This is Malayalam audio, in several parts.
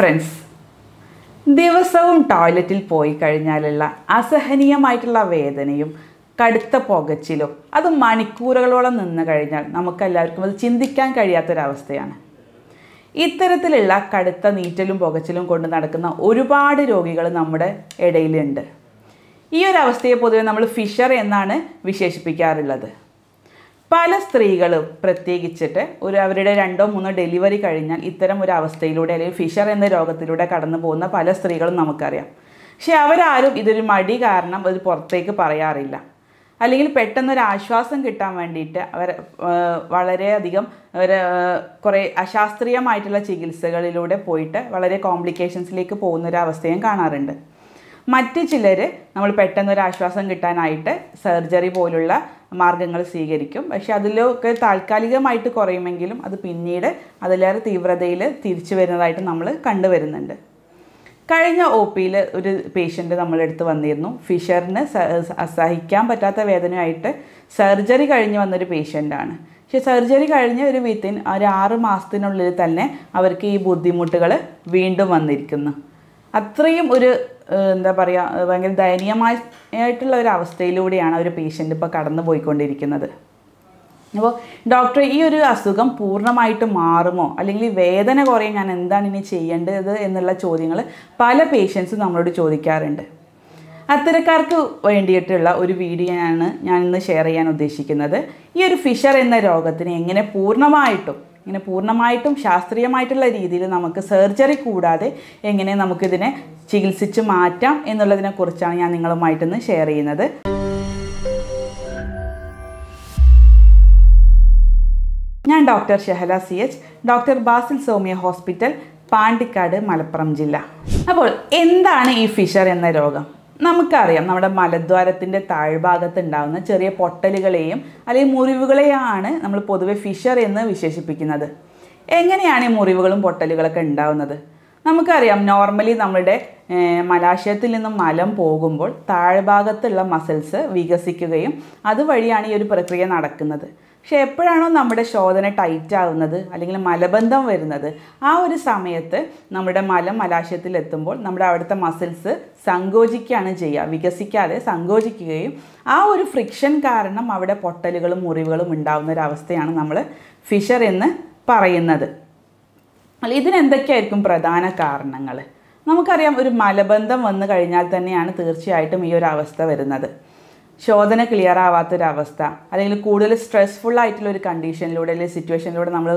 ഫ്രണ്ട്സ് ദിവസവും ടോയ്ലറ്റിൽ പോയി കഴിഞ്ഞാലുള്ള അസഹനീയമായിട്ടുള്ള വേദനയും കടുത്ത പുകച്ചിലും അത് മണിക്കൂറുകളോളം നിന്ന് കഴിഞ്ഞാൽ നമുക്കെല്ലാവർക്കും അത് ചിന്തിക്കാൻ കഴിയാത്തൊരവസ്ഥയാണ് ഇത്തരത്തിലുള്ള കടുത്ത നീറ്റലും പുകച്ചിലും കൊണ്ട് നടക്കുന്ന ഒരുപാട് രോഗികൾ നമ്മുടെ ഇടയിലുണ്ട് ഈ ഒരു അവസ്ഥയെ പൊതുവെ നമ്മൾ ഫിഷർ എന്നാണ് വിശേഷിപ്പിക്കാറുള്ളത് പല സ്ത്രീകളും പ്രത്യേകിച്ചിട്ട് ഒരു അവരുടെ രണ്ടോ മൂന്നോ ഡെലിവറി കഴിഞ്ഞാൽ ഇത്തരം ഒരു അവസ്ഥയിലൂടെ അല്ലെങ്കിൽ ഫിഷർ എന്ന രോഗത്തിലൂടെ കടന്നു പോകുന്ന പല സ്ത്രീകളും നമുക്കറിയാം പക്ഷേ അവരാരും ഇതൊരു മടി കാരണം അത് പുറത്തേക്ക് പറയാറില്ല അല്ലെങ്കിൽ പെട്ടെന്നൊരു ആശ്വാസം കിട്ടാൻ വേണ്ടിയിട്ട് അവർ വളരെയധികം അവർ കുറേ അശാസ്ത്രീയമായിട്ടുള്ള ചികിത്സകളിലൂടെ പോയിട്ട് വളരെ കോംപ്ലിക്കേഷൻസിലേക്ക് പോകുന്ന ഒരു കാണാറുണ്ട് മറ്റ് ചിലർ നമ്മൾ പെട്ടെന്നൊരാശ്വാസം ആശ്വാസം കിട്ടാനായിട്ട് സർജറി പോലുള്ള മാർഗങ്ങൾ സ്വീകരിക്കും പക്ഷേ അതിലൊക്കെ താൽക്കാലികമായിട്ട് കുറയുമെങ്കിലും അത് പിന്നീട് അതിലേറെ തീവ്രതയിൽ തിരിച്ചു വരുന്നതായിട്ട് നമ്മൾ കണ്ടുവരുന്നുണ്ട് കഴിഞ്ഞ ഒ പിയിൽ ഒരു പേഷ്യൻ്റ് നമ്മളെടുത്ത് വന്നിരുന്നു ഫിഷറിന് സഹിക്കാൻ പറ്റാത്ത വേദനയായിട്ട് സർജറി കഴിഞ്ഞ് വന്നൊരു പേഷ്യൻ്റാണ് പക്ഷേ സർജറി കഴിഞ്ഞ ഒരു വിത്തിൻ ഒരു ആറ് മാസത്തിനുള്ളിൽ തന്നെ അവർക്ക് ഈ ബുദ്ധിമുട്ടുകൾ വീണ്ടും വന്നിരിക്കുന്നു അത്രയും ഒരു എന്താ പറയുക ഭയങ്കര ദയനീയമായിട്ടുള്ള ഒരു അവസ്ഥയിലൂടെയാണ് ഒരു പേഷ്യൻ്റ് ഇപ്പോൾ കടന്നു പോയിക്കൊണ്ടിരിക്കുന്നത് അപ്പോൾ ഡോക്ടർ ഈ ഒരു അസുഖം പൂർണ്ണമായിട്ട് മാറുമോ അല്ലെങ്കിൽ വേദന കുറയും ഞാൻ എന്താണ് ഇനി ചെയ്യേണ്ടത് എന്നുള്ള ചോദ്യങ്ങൾ പല പേഷ്യൻസും നമ്മളോട് ചോദിക്കാറുണ്ട് അത്തരക്കാർക്ക് വേണ്ടിയിട്ടുള്ള ഒരു വീഡിയോയാണ് ഞാൻ ഇന്ന് ഷെയർ ചെയ്യാൻ ഉദ്ദേശിക്കുന്നത് ഈ ഒരു ഫിഷർ എന്ന രോഗത്തിന് എങ്ങനെ പൂർണ്ണമായിട്ടും ഇങ്ങനെ പൂർണ്ണമായിട്ടും ശാസ്ത്രീയമായിട്ടുള്ള രീതിയിൽ നമുക്ക് സർജറി കൂടാതെ എങ്ങനെ നമുക്കിതിനെ ചികിത്സിച്ച് മാറ്റാം എന്നുള്ളതിനെക്കുറിച്ചാണ് ഞാൻ നിങ്ങളുമായിട്ടൊന്ന് ഷെയർ ചെയ്യുന്നത് ഞാൻ doctor Shehala C H doctor Basil Somiya hospital Pandikkad Malappuram ജില്ല അപ്പോൾ എന്താണ് ഈ ഫിഷർ എന്ന രോഗം നമുക്കറിയാം നമ്മുടെ മലദ്വാരത്തിൻ്റെ താഴ്ഭാഗത്ത് ഉണ്ടാകുന്ന ചെറിയ പൊട്ടലുകളെയും അല്ലെങ്കിൽ മുറിവുകളെയാണ് നമ്മൾ പൊതുവെ ഫിഷർ എന്ന് വിശേഷിപ്പിക്കുന്നത് എങ്ങനെയാണ് ഈ മുറിവുകളും പൊട്ടലുകളൊക്കെ ഉണ്ടാകുന്നത് നമുക്കറിയാം നോർമലി നമ്മുടെ മലാശയത്തിൽ നിന്നും മലം പോകുമ്പോൾ താഴ്ഭാഗത്തുള്ള മസിൽസ് വികസിക്കുകയും അതുവഴിയാണ് ഈ ഒരു പ്രക്രിയ നടക്കുന്നത് പക്ഷെ എപ്പോഴാണോ നമ്മുടെ ശോധന ടൈറ്റ് ആവുന്നത് അല്ലെങ്കിൽ മലബന്ധം വരുന്നത് ആ ഒരു സമയത്ത് നമ്മുടെ മലം മലാശയത്തിൽ എത്തുമ്പോൾ നമ്മുടെ അവിടുത്തെ മസിൽസ് സങ്കോചിക്കുകയാണ് ചെയ്യുക വികസിക്കാതെ സങ്കോചിക്കുകയും ആ ഒരു ഫ്രിക്ഷൻ കാരണം അവിടെ പൊട്ടലുകളും മുറിവുകളും ഉണ്ടാകുന്ന ഒരു അവസ്ഥയാണ് നമ്മൾ ഫിഷർ എന്ന് പറയുന്നത് അല്ല ഇതിനെന്തൊക്കെയായിരിക്കും പ്രധാന കാരണങ്ങൾ നമുക്കറിയാം ഒരു മലബന്ധം വന്നു കഴിഞ്ഞാൽ തന്നെയാണ് തീർച്ചയായിട്ടും ഈ ഒരു അവസ്ഥ വരുന്നത് ശോധന ക്ലിയർ ആവാത്തൊരവസ്ഥ അല്ലെങ്കിൽ കൂടുതൽ സ്ട്രെസ്ഫുൾ ആയിട്ടുള്ള ഒരു കണ്ടീഷനിലൂടെ അല്ലെങ്കിൽ സിറ്റുവേഷനിലൂടെ നമ്മൾ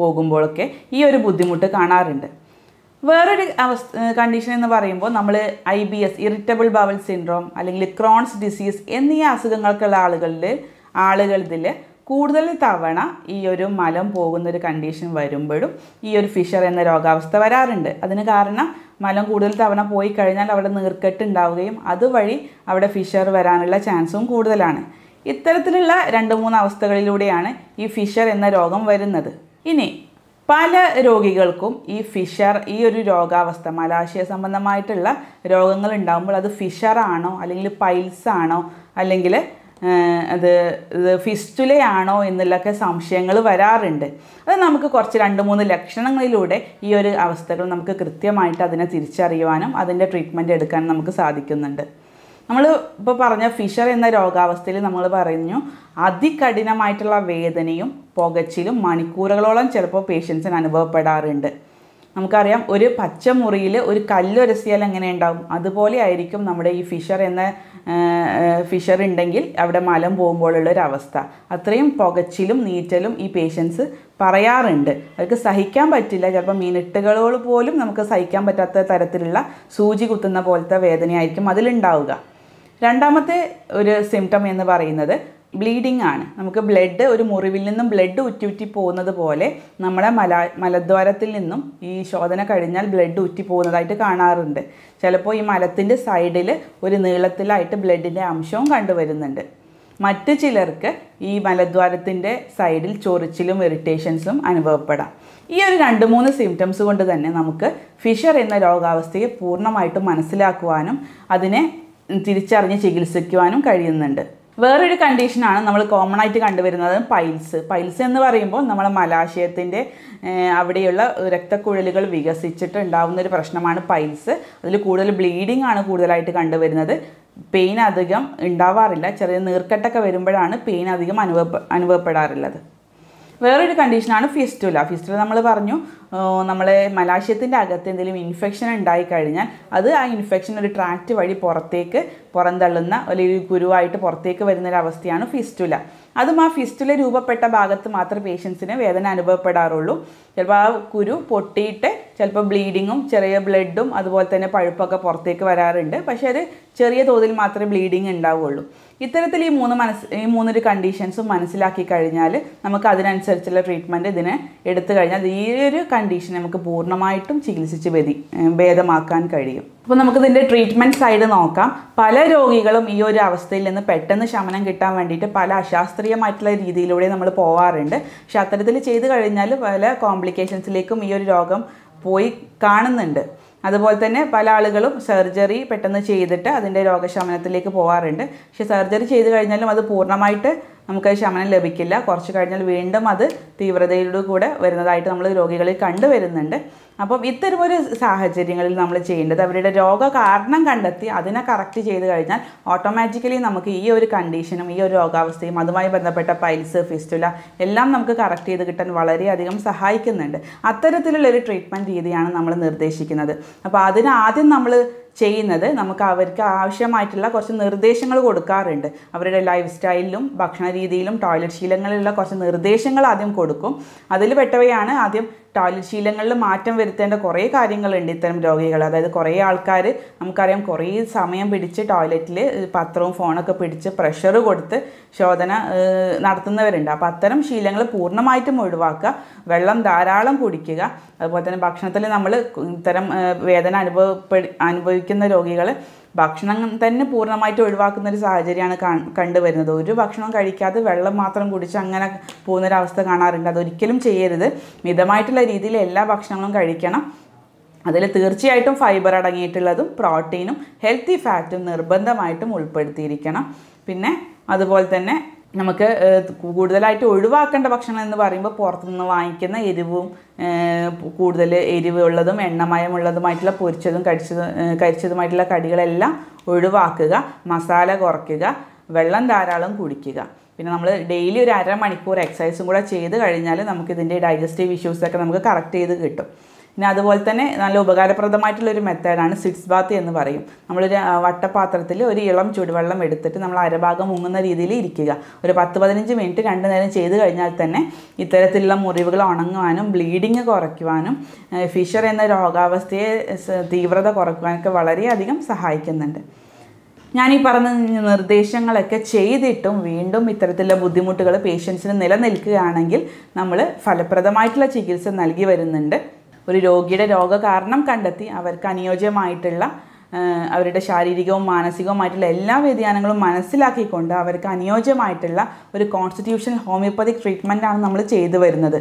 പോകുമ്പോഴൊക്കെ ഈ ഒരു ബുദ്ധിമുട്ട് കാണാറുണ്ട് വേറൊരു അവസ്ഥ കണ്ടീഷൻ എന്ന് പറയുമ്പോൾ നമ്മൾ I B S irritable bowel syndrome അല്ലെങ്കിൽ ക്രോൺസ് ഡിസീസ് എന്നീ അസുഖങ്ങൾക്കുള്ള ആളുകളിൽ ആളുകളിൽ കൂടുതൽ തവണ ഈ ഒരു മലം പോകുന്ന ഒരു കണ്ടീഷൻ വരുമ്പോഴും ഈ ഒരു ഫിഷർ എന്ന രോഗാവസ്ഥ വരാറുണ്ട് അതിന് കാരണം മലം കൂടുതൽ തവണ പോയി കഴിഞ്ഞാൽ അവിടെ നീർക്കെട്ട് ഉണ്ടാവുകയും അതുവഴി അവിടെ ഫിഷർ വരാനുള്ള ചാൻസും കൂടുതലാണ് ഇത്തരത്തിലുള്ള രണ്ട് മൂന്ന് അവസ്ഥകളിലൂടെയാണ് ഈ ഫിഷർ എന്ന രോഗം വരുന്നത് ഇനി പല രോഗികൾക്കും ഈ ഫിഷർ ഈ ഒരു രോഗാവസ്ഥ മലാശയ സംബന്ധമായിട്ടുള്ള രോഗങ്ങൾ ഉണ്ടാകുമ്പോൾ അത് ഫിഷറാണോ അല്ലെങ്കിൽ പൈൽസ് ആണോ അല്ലെങ്കിൽ അത് ഫിസ്റ്റുലയാണോ എന്നുള്ളൊക്കെ സംശയങ്ങൾ വരാറുണ്ട് അത് നമുക്ക് കുറച്ച് രണ്ട് മൂന്ന് ലക്ഷണങ്ങളിലൂടെ ഈ ഒരു അവസ്ഥകൾ നമുക്ക് കൃത്യമായിട്ട് അതിനെ തിരിച്ചറിയുവാനും അതിൻ്റെ ട്രീറ്റ്മെൻ്റ് എടുക്കാനും നമുക്ക് സാധിക്കുന്നുണ്ട് നമ്മൾ ഇപ്പോൾ പറഞ്ഞ ഫിഷർ എന്ന രോഗാവസ്ഥയിൽ നമ്മൾ പറഞ്ഞു അതികഠിനമായിട്ടുള്ള വേദനയും പുകച്ചിലും മണിക്കൂറുകളോളം ചിലപ്പോൾ പേഷ്യൻസിന് അനുഭവപ്പെടാറുണ്ട് നമുക്കറിയാം ഒരു പച്ചമുറിയിൽ ഒരു കല്ലൊരസിയാൽ എങ്ങനെ ഉണ്ടാവും അതുപോലെ ആയിരിക്കും നമ്മുടെ ഈ ഫിഷർ എന്ന ഫിഷർ ഉണ്ടെങ്കിൽ അവിടെ മലം പോകുമ്പോഴുള്ള ഒരു അവസ്ഥ അത്രയും പുകച്ചിലും നീറ്റലും ഈ പേഷ്യൻസ് പറയാറുണ്ട് അവർക്ക് സഹിക്കാൻ പറ്റില്ല ചിലപ്പോൾ മിനിറ്റുകൾ പോലും നമുക്ക് സഹിക്കാൻ പറ്റാത്ത തരത്തിലുള്ള സൂചി കുത്തുന്ന പോലത്തെ വേദനയായിരിക്കും അതിലുണ്ടാവുക രണ്ടാമത്തെ ഒരു സിംറ്റം എന്ന് പറയുന്നത് ബ്ലീഡിംഗ് ആണ് നമുക്ക് ബ്ലഡ് ഒരു മുറിവിൽ നിന്നും ബ്ലഡ് ഉറ്റി പോകുന്നത് പോലെ നമ്മുടെ മല മലദ്വാരത്തിൽ നിന്നും ഈ ശോധന കഴിഞ്ഞാൽ ബ്ലഡ് ഉറ്റി പോകുന്നതായിട്ട് കാണാറുണ്ട് ചിലപ്പോൾ ഈ മലത്തിൻ്റെ സൈഡിൽ ഒരു നീളത്തിലായിട്ട് ബ്ലഡിൻ്റെ അംശവും കണ്ടുവരുന്നുണ്ട് മറ്റ് ചിലർക്ക് ഈ മലദ്വാരത്തിൻ്റെ സൈഡിൽ ചൊറിച്ചിലും ഇറിറ്റേഷൻസും അനുഭവപ്പെടാം ഈ ഒരു രണ്ട് മൂന്ന് സിംറ്റംസ് കൊണ്ട് തന്നെ നമുക്ക് ഫിഷർ എന്ന രോഗാവസ്ഥയെ പൂർണ്ണമായിട്ടും മനസ്സിലാക്കുവാനും അതിനെ തിരിച്ചറിഞ്ഞ് ചികിത്സിക്കുവാനും കഴിയുന്നുണ്ട് വേറൊരു കണ്ടീഷനാണ് നമ്മൾ കോമൺ ആയിട്ട് കണ്ടുവരുന്നത് പൈൽസ് പൈൽസ് എന്ന് പറയുമ്പോൾ നമ്മൾ മലാശയത്തിൻ്റെ അവിടെയുള്ള രക്തക്കുഴലുകൾ വികസിച്ചിട്ട് ഉണ്ടാകുന്ന ഒരു പ്രശ്നമാണ് പൈൽസ് അതിൽ കൂടുതൽ ബ്ലീഡിംഗ് ആണ് കൂടുതലായിട്ട് കണ്ടുവരുന്നത് പെയിൻ അധികം ഉണ്ടാവാറില്ല ചെറിയ നീർക്കെട്ടൊക്കെ വരുമ്പോഴാണ് പെയിൻ അധികം അനുഭവ അനുഭവപ്പെടാറുള്ളത് വേറൊരു കണ്ടീഷനാണ് ഫിസ്റ്റുല ഫിസ്റ്റുല നമ്മൾ പറഞ്ഞു നമ്മൾ മലാശയത്തിൻ്റെ അകത്ത് എന്തെങ്കിലും ഇൻഫെക്ഷൻ ഉണ്ടായിക്കഴിഞ്ഞാൽ അത് ആ ഇൻഫെക്ഷൻ ഒരു ട്രാക്റ്റ് വഴി പുറത്തേക്ക് പുറന്തള്ളുന്ന അല്ലെങ്കിൽ ഗുരുവായിട്ട് പുറത്തേക്ക് വരുന്ന ഒരു അവസ്ഥയാണ് ഫിസ്റ്റുല അതും ആ ഫിസ്റ്റുല രൂപപ്പെട്ട ഭാഗത്ത് മാത്രമേ പേഷ്യൻസിന് വേദന അനുഭവപ്പെടാറുള്ളൂ ചിലപ്പോൾ ആ കുരു പൊട്ടിയിട്ട് ചിലപ്പോൾ ബ്ലീഡിങ്ങും ചെറിയ ബ്ലഡും അതുപോലെ തന്നെ പഴുപ്പൊക്കെ പുറത്തേക്ക് വരാറുണ്ട് പക്ഷേ അത് ചെറിയ തോതിൽ മാത്രമേ ബ്ലീഡിങ് ഉണ്ടാവുകയുള്ളൂ ഇത്തരത്തിൽ ഈ മൂന്ന് മനസ് ഈ മൂന്നൊരു കണ്ടീഷൻസും മനസ്സിലാക്കി കഴിഞ്ഞാൽ നമുക്ക് അതിനനുസരിച്ചുള്ള ട്രീറ്റ്മെൻറ്റ് ഇതിനെ എടുത്തു കഴിഞ്ഞാൽ ഈ ഒരു കണ്ടീഷൻ നമുക്ക് പൂർണ്ണമായിട്ടും ചികിത്സിച്ച് ഭേദി ഭേദമാക്കാൻ കഴിയും അപ്പോൾ നമുക്കിതിൻ്റെ ട്രീറ്റ്മെൻറ്റ് സൈഡ് നോക്കാം പല രോഗികളും ഈ ഒരു അവസ്ഥയിൽ നിന്ന് പെട്ടെന്ന് ശമനം കിട്ടാൻ വേണ്ടിയിട്ട് പല അശാസ്ത്രീയമായിട്ടുള്ള രീതിയിലൂടെ നമ്മൾ പോവാറുണ്ട് പക്ഷെ അത്തരത്തിൽ ചെയ്തു കഴിഞ്ഞാൽ പല കോംപ്ലിക്കേഷൻസിലേക്കും ഈ ഒരു രോഗം പോയി കാണുന്നുണ്ട് അതുപോലെ തന്നെ പല ആളുകളും സർജറി പെട്ടെന്ന് ചെയ്തിട്ട് അതിൻ്റെ രോഗശമനത്തിലേക്ക് പോകാറുണ്ട് പക്ഷേ സർജറി ചെയ്ത് കഴിഞ്ഞാലും അത് പൂർണ്ണമായിട്ട് നമുക്കത് ശമനം ലഭിക്കില്ല കുറച്ച് കഴിഞ്ഞാൽ വീണ്ടും അത് തീവ്രതയിലൂടെ കൂടെ വരുന്നതായിട്ട് നമ്മൾ രോഗികളിൽ കണ്ടുവരുന്നുണ്ട് അപ്പം ഇത്തരമൊരു സാഹചര്യങ്ങളിൽ നമ്മൾ ചെയ്യേണ്ടത് അവരുടെ രോഗ കാരണം കണ്ടെത്തി അതിനെ കറക്റ്റ് ചെയ്ത് കഴിഞ്ഞാൽ ഓട്ടോമാറ്റിക്കലി നമുക്ക് ഈ ഒരു കണ്ടീഷനും ഈ ഒരു രോഗാവസ്ഥയും അതുമായി ബന്ധപ്പെട്ട പൈൽസ് ഫിസ്റ്റുല എല്ലാം നമുക്ക് കറക്റ്റ് ചെയ്ത് കിട്ടാൻ വളരെയധികം സഹായിക്കുന്നുണ്ട് അത്തരത്തിലുള്ളൊരു ട്രീറ്റ്മെൻറ്റ് രീതിയാണ് നമ്മൾ നിർദ്ദേശിക്കുന്നത് അപ്പോൾ അതിനാദ്യം നമ്മൾ ചെയ്യുന്നത് നമുക്ക് അവർക്ക് ആവശ്യമായിട്ടുള്ള കുറച്ച് നിർദ്ദേശങ്ങൾ കൊടുക്കാറുണ്ട് അവരുടെ ലൈഫ് സ്റ്റൈലിലും ഭക്ഷണ രീതിയിലും ടോയ്ലറ്റ് ശീലങ്ങളിലുള്ള കുറച്ച് നിർദ്ദേശങ്ങൾ ആദ്യം കൊടുക്കും അതിൽ പെട്ടവയാണ് ആദ്യം ടോയ്ലറ്റ് ശീലങ്ങളിൽ മാറ്റം വരുത്തേണ്ട കുറേ കാര്യങ്ങളുണ്ട് ഇത്തരം രോഗികൾ അതായത് കുറേ ആൾക്കാർ നമുക്കറിയാം കുറേ സമയം പിടിച്ച് ടോയ്ലറ്റിൽ പത്രവും ഫോണൊക്കെ പിടിച്ച് പ്രഷർ കൊടുത്ത് ശോധന നടത്തുന്നവരുണ്ട് അപ്പോൾ അത്തരം ശീലങ്ങൾ പൂർണ്ണമായിട്ടും ഒഴിവാക്കുക വെള്ളം ധാരാളം കുടിക്കുക അതുപോലെ തന്നെ ഭക്ഷണത്തിൽ നമ്മൾ ഇത്തരം വേദന അനുഭവപ്പെടു അനുഭവിക്കുന്ന രോഗികൾ ഭക്ഷണം തന്നെ പൂർണ്ണമായിട്ട് ഒഴിവാക്കുന്ന ഒരു സാഹചര്യമാണ് കണ്ടുവരുന്നത് ഒരു ഭക്ഷണം കഴിക്കാതെ വെള്ളം മാത്രം കുടിച്ച് അങ്ങനെ പോകുന്നൊരവസ്ഥ കാണാറുണ്ട് അതൊരിക്കലും ചെയ്യരുത് മിതമായിട്ടുള്ള രീതിയിൽ എല്ലാ ഭക്ഷണങ്ങളും കഴിക്കണം അതിൽ തീർച്ചയായിട്ടും ഫൈബർ അടങ്ങിയിട്ടുള്ളതും പ്രോട്ടീനും ഹെൽത്തി ഫാറ്റും നിർബന്ധമായിട്ടും ഉൾപ്പെടുത്തിയിരിക്കണം പിന്നെ അതുപോലെ തന്നെ നമുക്ക് കൂടുതലായിട്ട് ഒഴിവാക്കേണ്ട ഭക്ഷണം എന്ന് പറയുമ്പോൾ പുറത്തുനിന്ന് വാങ്ങിക്കുന്ന എരിവും കൂടുതൽ എരിവുള്ളതും എണ്ണമയമുള്ളതുമായിട്ടുള്ള പൊരിച്ചതും കടിച്ചതും കരിച്ചതുമായിട്ടുള്ള കടികളെല്ലാം ഒഴിവാക്കുക മസാല കുറയ്ക്കുക വെള്ളം ധാരാളം കുടിക്കുക പിന്നെ നമ്മൾ ഡെയിലി ഒരു അരമണിക്കൂർ എക്സസൈസും കൂടെ ചെയ്ത് കഴിഞ്ഞാൽ നമുക്ക് ഇതിൻ്റെ ഡൈജസ്റ്റീവ് ഇഷ്യൂസൊക്കെ നമുക്ക് കറക്റ്റ് ചെയ്ത് കിട്ടും പിന്നെ അതുപോലെ തന്നെ നല്ല ഉപകാരപ്രദമായിട്ടുള്ളൊരു മെത്തേഡാണ് സിഡ്സ് ബാത്ത് എന്ന് പറയും നമ്മളൊരു വട്ടപാത്രത്തിൽ ഒരു ഇളം ചൂടുവെള്ളം എടുത്തിട്ട് നമ്മൾ അരഭാഗം മുങ്ങുന്ന രീതിയിൽ ഇരിക്കുക ഒരു പത്ത് പതിനഞ്ച് മിനിറ്റ് രണ്ടു നേരം ചെയ്ത് കഴിഞ്ഞാൽ തന്നെ ഇത്തരത്തിലുള്ള മുറിവുകൾ ഉണങ്ങുവാനും ബ്ലീഡിങ് കുറയ്ക്കുവാനും ഫിഷർ എന്ന രോഗാവസ്ഥയെ തീവ്രത കുറയ്ക്കുവാനൊക്കെ വളരെയധികം സഹായിക്കുന്നുണ്ട് ഞാൻ ഈ പറഞ്ഞ നിർദ്ദേശങ്ങളൊക്കെ ചെയ്തിട്ടും വീണ്ടും ഇത്തരത്തിലുള്ള ബുദ്ധിമുട്ടുകൾ പേഷ്യൻസിന് നിലനിൽക്കുകയാണെങ്കിൽ നമ്മൾ ഫലപ്രദമായിട്ടുള്ള ചികിത്സ നൽകി വരുന്നുണ്ട് ഒരു രോഗിയുടെ രോഗ കാരണം കണ്ടെത്തി അവർക്ക് അനുയോജ്യമായിട്ടുള്ള അവരുടെ ശാരീരികവും മാനസികവുമായിട്ടുള്ള എല്ലാ വ്യതിയാനങ്ങളും മനസ്സിലാക്കിക്കൊണ്ട് അവർക്ക് അനുയോജ്യമായിട്ടുള്ള ഒരു കോൺസ്റ്റിറ്റ്യൂഷണൽ ഹോമിയോപ്പതിക് ട്രീറ്റ്മെൻറ്റാണ് നമ്മൾ ചെയ്തു വരുന്നത്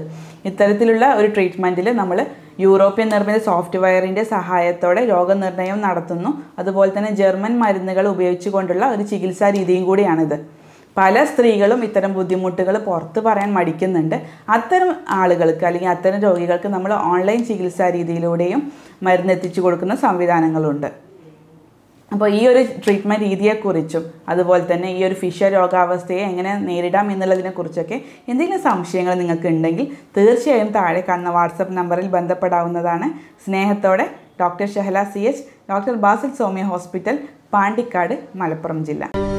ഇത്തരത്തിലുള്ള ഒരു ട്രീറ്റ്മെൻറ്റിൽ നമ്മൾ യൂറോപ്യൻ നിർമ്മിത സോഫ്റ്റ്വെയറിൻ്റെ സഹായത്തോടെ രോഗനിർണയം നടത്തുന്നു അതുപോലെ തന്നെ ജർമ്മൻ മരുന്നുകൾ ഉപയോഗിച്ചുകൊണ്ടുള്ള ഒരു ചികിത്സാ രീതിയും കൂടിയാണിത് പല സ്ത്രീകളും ഇത്തരം ബുദ്ധിമുട്ടുകൾ പുറത്ത് പറയാൻ മടിക്കുന്നുണ്ട് അത്തരം ആളുകൾക്ക് അല്ലെങ്കിൽ അത്തരം രോഗികൾക്ക് നമ്മൾ ഓൺലൈൻ ചികിത്സാ രീതിയിലൂടെയും മരുന്നെത്തിച്ചു കൊടുക്കുന്ന സംവിധാനങ്ങളുണ്ട് അപ്പോൾ ഈ ഒരു ട്രീറ്റ്മെൻറ്റ് രീതിയെക്കുറിച്ചും അതുപോലെ തന്നെ ഈ ഒരു ഫിഷ രോഗാവസ്ഥയെ എങ്ങനെ നേരിടാം എന്നുള്ളതിനെക്കുറിച്ചൊക്കെ എന്തെങ്കിലും സംശയങ്ങൾ നിങ്ങൾക്ക് ഉണ്ടെങ്കിൽ തീർച്ചയായും താഴെ കാണുന്ന വാട്സപ്പ് നമ്പറിൽ ബന്ധപ്പെടാവുന്നതാണ് സ്നേഹത്തോടെ doctor Shahala C H doctor Basil Somya hospital Pandikkad Malappuram ജില്ല